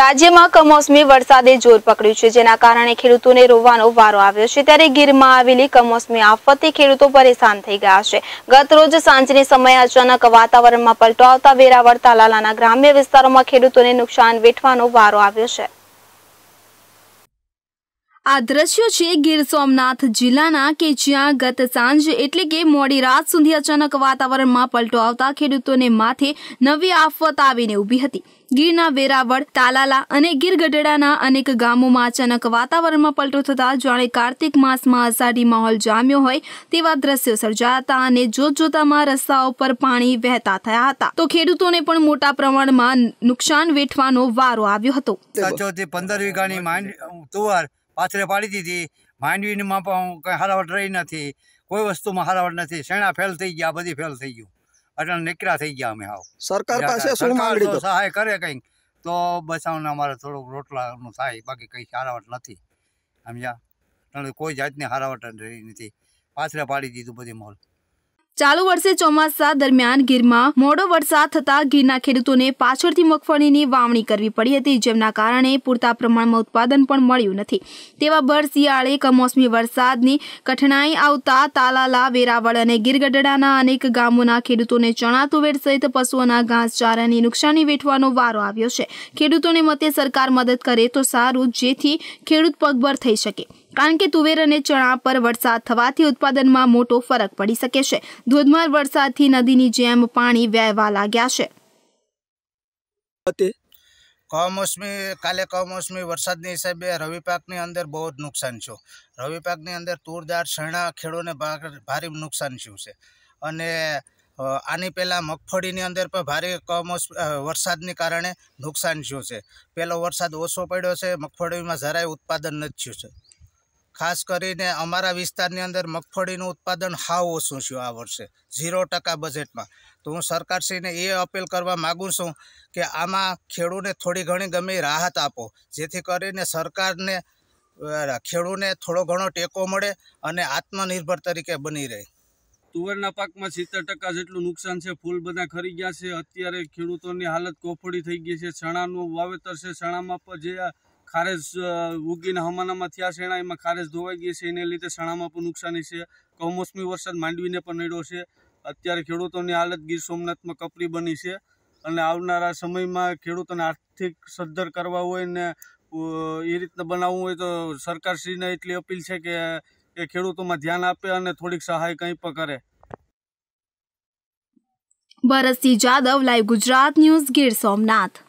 રાજ્યમાં કમોસમી વરસાદે જોર પકડ્યું છે જેના કારણે ખેડૂતોને રોવાનો વારો આવ્યો છે ત્યારે ગીરમાં આવેલી કમોસમી આફતથી ખેડૂતો પરેશાન થઈ ગયા છે ગત રોજ સાંજની સમયે અચાનક વાતાવરણમાં પલટો આવતા વેરાવળ તાલાલાના ગ્રામ્ય વિસ્તારોમાં ખેડૂતોને નુકસાન વેઠવાનો વારો આવ્યો છે આ દ્રશ્યો છે ગીર સોમનાથ જિલ્લાના કે જ્યાં ગત સાંજ એટલે કે મોડી રાત સુધી અચાનક વાતાવરણમાં પલટો આવતા ખેડૂતોને માથે નવી આફત આવીને ઊભી હતી ગીરના વેરાવળ તાલાલા અને ગીર ગઢડાના અનેક ગામોમાં અચાનક વાતાવરણમાં પલટો થતા જાણે કાર્તિક માસમાં અષાઢી માહોલ જામ્યો હોય તેવા દ્રશ્યો સર્જાયા હતા અને જોતજોતામાં રસ્તાઓ પર પાણી વહેતા થયા હતા તો ખેડૂતોને પણ મોટા પ્રમાણમાં નુકસાન વેઠવાનો વારો આવ્યો હતો પંદર વીઘાની પાથરે પાડી દીધી માંડવીમાં પણ કંઈ હારાવટ રહી નથી કોઈ વસ્તુમાં હારાવટ નથી શેણા ફેલ થઈ ગયા બધી ફેલ થઈ ગયું એટલે નીકળ્યા થઈ ગયા અમે આવ સરકાર પાસે સહાય કરે કંઈક તો બચાવને અમારે થોડુંક રોટલાનું થાય બાકી કંઈ હારાવટ નથી સમજ્યા કોઈ જાતની હારાવટ રહી નથી પાછળ પાડી દીધું બધી મોલ ચાલુ વર્ષે ચોમાસા દરમિયાન ગીરમાં મોડો વરસાદ થતા ગીરના ખેડૂતોને પાછળથી મગફળીની વાવણી કરવી પડી હતી જેમના કારણે પૂરતા પ્રમાણમાં ઉત્પાદન પણ મળ્યું નથી તેવા ભર શિયાળે કમોસમી વરસાદની કઠણાઈ આવતા તાલાલા વેરાવળ અને ગીરગઢડાના અનેક ગામોના ખેડૂતોને ચણા તુવેર સહિત પશુઓના ઘાસચારાની નુકસાની વેઠવાનો વારો આવ્યો છે ખેડૂતોને મતે સરકાર મદદ કરે તો સારું જેથી ખેડૂત પગભર થઈ શકે કારણ કે તુવેર અને ચણા પર વરસાદ થવાથી ઉત્પાદનમાં મોટો ફરક પડી શકે છે ધોધમાર વરસાદથી નદીની જેમ પાણી વહેવા લાગ્યા છે કમોસમી કાલે કમોસમી વરસાદની હિસાબે રવિ પાકની અંદર બહુ જ નુકસાન થયું રવિ પાકની અંદર તૂરદાર શણા ખેડૂને ભારે નુકસાન થયું છે અને આની પહેલાં મગફળીની અંદર પણ ભારે કમોસ વરસાદને કારણે નુકસાન થયું છે પહેલો વરસાદ ઓછો પડ્યો છે મગફળીમાં જરાય ઉત્પાદન નથી થયું છે ખાસ કરીને અમારા વિસ્તારની અંદર મગફળીનું ઉત્પાદન હાવ ઓછું છે આ વર્ષે ઝીરો ટકા બજેટમાં તો હું સરકારશ્રીને એ અપીલ કરવા માગું છું કે આમાં ખેડૂને થોડી ઘણી ગમે રાહત આપો જેથી કરીને સરકારને ખેડૂને થોડો ઘણો ટેકો મળે અને આત્મનિર્ભર તરીકે બની રહે તુવેરના પાકમાં સિત્તેર ટકા જેટલું નુકસાન છે ફૂલ બધા ખરી ગયા છે અત્યારે ખેડૂતોની હાલત કોફળી થઈ ગઈ છે ચણાનું વાવેતર છે ચણામાં જે ખારેજ ઉગીને હવામાનામાં થયા શેણા એમાં ખારેજ ધોવાઈ ગઈ છે એને લીધે સણામાં પણ નુકસાની છે કમોસમી વરસાદ માંડવીને પણ નડ્યો છે અત્યારે ખેડૂતોની હાલત ગીર સોમનાથમાં કપરી બની છે અને આવનારા સમયમાં ખેડૂતોને આર્થિક સદ્ધર કરવા હોય ને એ રીતના બનાવવું હોય તો સરકારશ્રીને એટલી અપીલ છે કે એ ખેડૂતોમાં ધ્યાન આપે અને થોડીક સહાય કંઈ પણ કરે ભરતસિંહ જાદવ લાઈવ ગુજરાત ન્યૂઝ ગીર સોમનાથ